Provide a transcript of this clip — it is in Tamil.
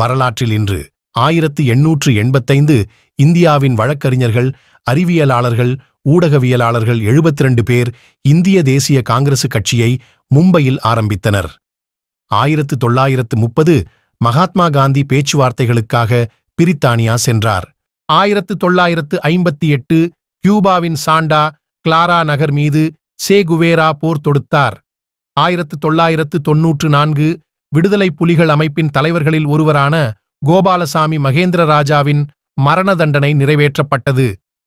வரலாற்றில் இன்று ஆயிரத்து எண்ணூற்று எண்பத்தைந்து இந்தியாவின் வழக்கறிஞர்கள் அறிவியலாளர்கள் ஊடகவியலாளர்கள் எழுபத்திரண்டு பேர் இந்திய தேசிய காங்கிரசு கட்சியை மும்பையில் ஆரம்பித்தனர் ஆயிரத்து தொள்ளாயிரத்து முப்பது மகாத்மா காந்தி பேச்சுவார்த்தைகளுக்காக பிரித்தானியா சென்றார் ஆயிரத்து தொள்ளாயிரத்து ஐம்பத்தி எட்டு கியூபாவின் சாண்டா கிளாரா நகர் மீது குவேரா போர் தொடுத்தார் ஆயிரத்து தொள்ளாயிரத்து தொன்னூற்று நான்கு விடுதலை புலிகள் அமைப்பின் தலைவர்களில் ஒருவரான கோபாலசாமி மகேந்திர ராஜாவின் மரண தண்டனை நிறைவேற்றப்பட்டது